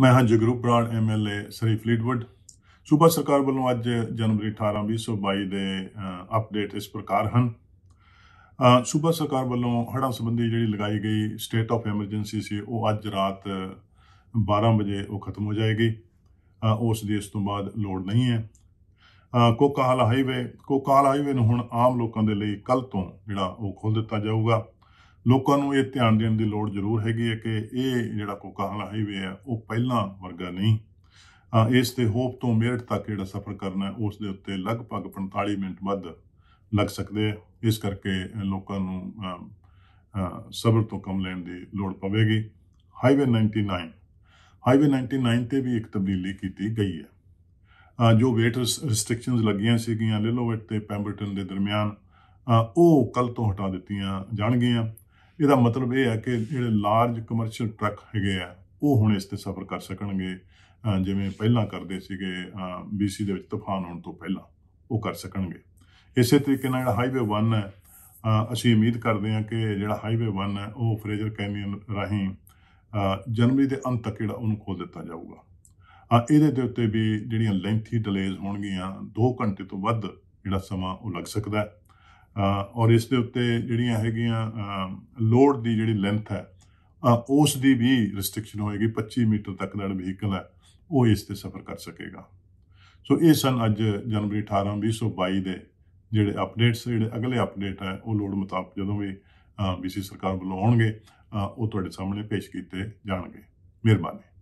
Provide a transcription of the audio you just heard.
ਮੈਂ ਹਾਂ M Brar MLA Shri Fleetwood ਸੂਬਾ ਸਰਕਾਰ ਵੱਲੋਂ ਅੱਜ ਜਨਵਰੀ 18 2022 ਦੇ ਅਪਡੇਟ ਇਸ ਪ੍ਰਕਾਰ ਹਨ ਸੂਬਾ ਸਰਕਾਰ ਵੱਲੋਂ ਹੜ੍ਹਾਂ ਸੰਬੰਧੀ ਜਿਹੜੀ ਲਗਾਈ ਗਈ ਸਟੇਟ ਆਫ ਐਮਰਜੈਂਸੀ ਸੀ ਉਹ ਅੱਜ ਰਾਤ 12 ਵਜੇ ਉਹ ਖਤਮ ਹੋ ਜਾਏਗੀ ਉਸ ਦੇ ਇਸ ਤੋਂ ਬਾਅਦ ਲੋੜ ਨਹੀਂ ਹੈ ਕੋਕਾਲ ਹਾਈਵੇ ਕੋਕਾਲ ਹਾਈਵੇ ਨੂੰ ਹੁਣ ਆਮ ਲੋਕਾਂ ਦੇ ਲਈ ਕੱਲ ਤੋਂ ਜਿਹੜਾ ਉਹ ਖੋਲ ਦਿੱਤਾ ਜਾਊਗਾ ਲੋਕਾਂ ਨੂੰ ਇਹ ਧਿਆਨ ਦੇਣ ਦੀ ਲੋੜ ਜ਼ਰੂਰ ਹੈਗੀ ਹੈ ਕਿ ਇਹ ਜਿਹੜਾ ਕੋਕਾਹਲਾ ਹਾਈਵੇ ਹੈ ਉਹ ਪਹਿਲਾਂ ਵਰਗਾ ਨਹੀਂ ਇਸ ਤੇ ਹੋਪ ਤੋਂ ਮੇਰਠ ਤੱਕ ਜਿਹੜਾ ਸਫ਼ਰ ਕਰਨਾ ਉਸ ਦੇ ਉੱਤੇ ਲਗਭਗ 45 ਮਿੰਟ ਵੱਧ ਲੱਗ ਸਕਦੇ ਇਸ ਕਰਕੇ ਲੋਕਾਂ ਨੂੰ ਸਬਰ ਤੋਂ ਕਮ ਲੈਣ ਦੀ ਲੋੜ ਪਵੇਗੀ ਹਾਈਵੇ 99 ਹਾਈਵੇ 99 ਤੇ ਵੀ ਇੱਕ ਤਬਦੀਲੀ ਕੀਤੀ ਗਈ ਹੈ ਜੋ ਵੇਟ ਰੈਸਟ੍ਰਿਕਸ਼ਨਸ ਲੱਗੀਆਂ ਸੀਗੀਆਂ ਲਿਲੋਵਟ ਤੇ ਪੈਂਬਰਟਨ ਦੇ ਦਰਮਿਆਨ ਉਹ ਕੱਲ ਤੋਂ ਹਟਾ ਦਿੱਤੀਆਂ ਜਾਣਗੀਆਂ ਇਹਦਾ ਮਤਲਬ ਇਹ ਹੈ ਕਿ ਜਿਹੜੇ ਲਾਰਜ ਕਮਰਸ਼ੀਅਲ ਟਰੱਕ ਹੈਗੇ ਆ ਉਹ ਹੁਣ ਇਸ ਤੇ ਸਫ਼ਰ ਕਰ ਸਕਣਗੇ ਜਿਵੇਂ ਪਹਿਲਾਂ ਕਰਦੇ ਸੀਗੇ ਬੀਸੀ ਦੇ ਵਿੱਚ ਤੂਫਾਨ ਆਉਣ ਤੋਂ ਪਹਿਲਾਂ ਉਹ ਕਰ ਸਕਣਗੇ ਇਸੇ ਤਰੀਕੇ ਨਾਲ ਜਿਹੜਾ ਹਾਈਵੇ 1 ਹੈ ਅਸੀਂ ਉਮੀਦ ਕਰਦੇ ਹਾਂ ਕਿ ਜਿਹੜਾ ਹਾਈਵੇ 1 ਹੈ ਉਹ ਫਰੇਜ਼ਰ ਕੈਨੀਅਨ ਰਾਹੀਂ ਜਨਵਰੀ ਦੇ ਅੰਤ ਤੱਕ ਜਿਹੜਾ ਉਹਨੂੰ ਖੋਲ ਦਿੱਤਾ ਜਾਊਗਾ ਆ ਇਹਦੇ ਦੇ ਉੱਤੇ ਵੀ ਜਿਹੜੀਆਂ ਲੈਂਥੀ ਡਿਲੇਜ਼ ਹੋਣਗੀਆਂ 2 ਘੰਟੇ ਤੋਂ ਵੱਧ ਜਿਹੜਾ ਸਮਾਂ ਉਹ ਲੱਗ ਸਕਦਾ ਹੈ ਔਰ ਇਸ ਦੇ ਉੱਤੇ ਜਿਹੜੀਆਂ ਹੈਗੀਆਂ ਲੋਡ ਦੀ ਜਿਹੜੀ ਲੈਂਥ ਹੈ ਉਸ ਦੀ ਵੀ ਰੈਸਟ੍ਰਿਕਸ਼ਨ ਹੋਏਗੀ 25 ਮੀਟਰ ਤੱਕ ਦਾ ਵਹੀਕਲ ਹੈ ਉਹ ਇਸ ਤੇ ਸਫ਼ਰ ਕਰ ਸਕੇਗਾ ਸੋ ਇਹ ਸਨ ਅੱਜ ਜਨਵਰੀ 18 2022 ਦੇ ਜਿਹੜੇ ਅਪਡੇਟਸ ਜਿਹੜੇ ਅਗਲੇ ਅਪਡੇਟ ਹੈ ਉਹ ਲੋਡ ਮੁਤਾਬਕ ਜਦੋਂ ਵੀ ਬੀਸੀ ਸਰਕਾਰ ਵੱਲੋਂ ਆਉਣਗੇ ਉਹ ਤੁਹਾਡੇ ਸਾਹਮਣੇ ਪੇਸ਼ ਕੀਤੇ ਜਾਣਗੇ ਮਿਹਰਬਾਨੀ